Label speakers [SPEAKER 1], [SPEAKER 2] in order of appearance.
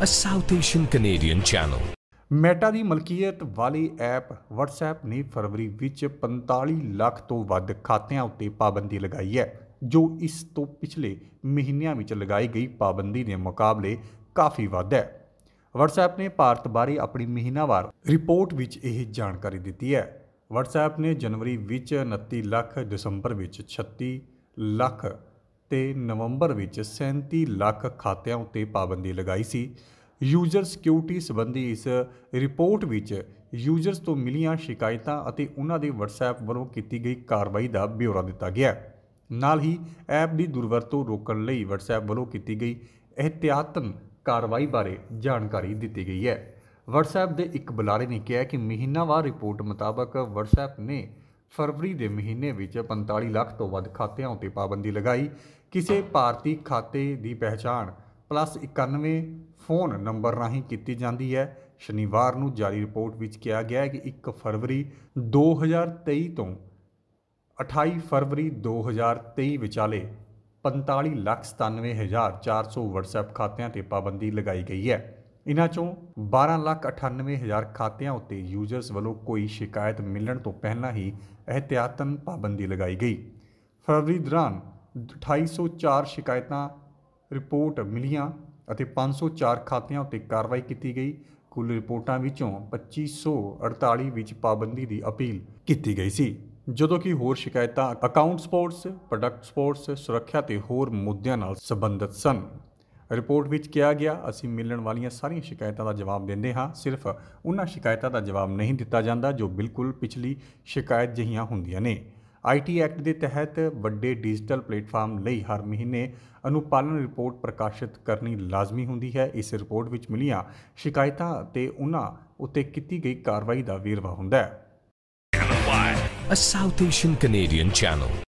[SPEAKER 1] a South Asian Canadian channel. Meta ਦੀ ਮਲਕੀਅਤ ਵਾਲੀ ਐਪ WhatsApp ਨੇ ਫਰਵਰੀ ਵਿੱਚ 45 ਲੱਖ ਤੋਂ ਵੱਧ ਖਾਤਿਆਂ ਉੱਤੇ ਪਾਬੰਦੀ ਲਗਾਈ ਹੈ ਜੋ ਇਸ ਤੋਂ ਪਿਛਲੇ ਮਹੀਨਿਆਂ ਵਿੱਚ ਲਗਾਈ ਗਈ ਪਾਬੰਦੀ ਦੇ ਮੁਕਾਬਲੇ ਕਾਫੀ ਵੱਧ ਹੈ WhatsApp ਨੇ ਭਾਰਤ ਬਾਰੇ ਆਪਣੀ ਮਹੀਨਾਵਾਰ ਰਿਪੋਰਟ ਵਿੱਚ ਇਹ ਜਾਣਕਾਰੀ ਦਿੱਤੀ ਹੈ WhatsApp ਨੇ ਜਨਵਰੀ ਵਿੱਚ 29 ਲੱਖ ਦਸੰਬਰ ਵਿੱਚ 36 ਲੱਖ ਤੇ ਨਵੰਬਰ ਵਿੱਚ 37 ਲੱਖ ਖਾਤਿਆਂ ਉੱਤੇ ਪਾਬੰਦੀ ਲਗਾਈ ਸੀ ਯੂਜ਼ਰ ਸਿਕਿਉਰਿਟੀ ਸੰਬੰਧੀ ਇਸ ਰਿਪੋਰਟ ਵਿੱਚ ਯੂਜ਼ਰਸ ਤੋਂ ਮਿਲੀਆਂ ਸ਼ਿਕਾਇਤਾਂ ਅਤੇ ਉਹਨਾਂ ਦੇ WhatsApp ਵੱਲੋਂ ਕੀਤੀ ਗਈ ਕਾਰਵਾਈ ਦਾ ਬਿਊਰਾ ਦਿੱਤਾ ਗਿਆ ਨਾਲ ਹੀ ਐਪ ਦੀ ਦੁਰਵਰਤੋਂ ਰੋਕਣ ਲਈ WhatsApp ਵੱਲੋਂ ਕੀਤੀ ਗਈ ਇhtiyatan ਕਾਰਵਾਈ ਬਾਰੇ ਜਾਣਕਾਰੀ ਦਿੱਤੀ ਗਈ ਹੈ WhatsApp ਦੇ ਇੱਕ ਬੁਲਾਰੇ ਨੇ ਕਿਹਾ ਕਿ ਮਹੀਨਾਵਾਰ ਰਿਪੋਰਟ ਮੁਤਾਬਕ WhatsApp ਨੇ ਫਰਵਰੀ ਦੇ ਮਹੀਨੇ ਵਿੱਚ 45 ਲੱਖ ਤੋਂ ਵੱਧ ਖਾਤਿਆਂ ਉਤੇ ਪਾਬੰਦੀ ਲਗਾਈ ਕਿਸੇ ਭਾਰਤੀ ਖਾਤੇ ਦੀ ਪਹਿਚਾਣ +91 ਫੋਨ ਨੰਬਰ ਰਾਹੀਂ ਕੀਤੀ ਜਾਂਦੀ ਹੈ ਸ਼ਨੀਵਾਰ ਨੂੰ ਜਾਰੀ ਰਿਪੋਰਟ ਵਿੱਚ ਕਿਹਾ ਗਿਆ ਹੈ ਕਿ 1 ਫਰਵਰੀ 2023 ਤੋਂ 28 ਫਰਵਰੀ 2023 ਵਿਚਾਲੇ 45 ਲੱਖ 400 WhatsApp ਖਾਤਿਆਂ ਤੇ ਪਾਬੰਦੀ ਲਗਾਈ ਗਈ ਹੈ ਇਨ੍ਹਾਂ ਚੋਂ 12,98,000 ਖਾਤਿਆਂ ਉੱਤੇ ਯੂਜ਼ਰਸ ਵੱਲੋਂ ਕੋਈ ਸ਼ਿਕਾਇਤ ਮਿਲਣ ਤੋਂ ਪਹਿਲਾਂ ਹੀ ਅਹਤਿਆਤਨ ਪਾਬੰਦੀ ਲਗਾਈ ਗਈ ਫਰਵਰੀ ਦੌਰਾਨ 2804 ਸ਼ਿਕਾਇਤਾਂ ਰਿਪੋਰਟ ਮਿਲੀਆਂ ਅਤੇ 504 ਖਾਤਿਆਂ ਉੱਤੇ ਕਾਰਵਾਈ ਕੀਤੀ ਗਈ ਕੁੱਲ ਰਿਪੋਰਟਾਂ ਵਿੱਚੋਂ 2548 ਵਿੱਚ ਪਾਬੰਦੀ ਦੀ ਅਪੀਲ ਕੀਤੀ ਗਈ ਸੀ ਜਦੋਂ ਕਿ ਹੋਰ ਸ਼ਿਕਾਇਤਾਂ ਅਕਾਊਂਟ ਸਪੋਰਟਸ ਪ੍ਰੋਡਕਟ ਸਪੋਰਟਸ ਸੁਰੱਖਿਆ ਤੇ ਹੋਰ ਮੁੱਦਿਆਂ ਨਾਲ ਸੰਬੰਧਿਤ ਸਨ ਰਿਪੋਰਟ ਵਿੱਚ ਕਿਹਾ ਗਿਆ ਅਸੀਂ ਮਿਲਣ ਵਾਲੀਆਂ ਸਾਰੀਆਂ ਸ਼ਿਕਾਇਤਾਂ ਦਾ ਜਵਾਬ ਦਿੰਦੇ ਹਾਂ ਸਿਰਫ ਉਹਨਾਂ ਸ਼ਿਕਾਇਤਾਂ ਦਾ ਜਵਾਬ ਨਹੀਂ ਦਿੱਤਾ ਜਾਂਦਾ ਜੋ ਬਿਲਕੁਲ ਪਿਛਲੀ ਸ਼ਿਕਾਇਤ ਜਹੀਆਂ ਹੁੰਦੀਆਂ ਨੇ ਆਈਟੀ ਐਕਟ ਦੇ ਤਹਿਤ ਵੱਡੇ ਡਿਜੀਟਲ ਪਲੇਟਫਾਰਮ ਲਈ ਹਰ ਮਹੀਨੇ ਅਨੁਪਾਲਨ ਰਿਪੋਰਟ ਪ੍ਰਕਾਸ਼ਿਤ ਕਰਨੀ ਲਾਜ਼ਮੀ ਹੁੰਦੀ ਹੈ ਇਸ ਰਿਪੋਰਟ ਵਿੱਚ ਮਿਲੀਆਂ ਸ਼ਿਕਾਇਤਾਂ ਤੇ ਉਹਨਾਂ ਉੱਤੇ ਕੀਤੀ ਗਈ ਕਾਰਵਾਈ ਦਾ ਵੇਰਵਾ ਹੁੰਦਾ ਹੈ A South Asian Canadian channel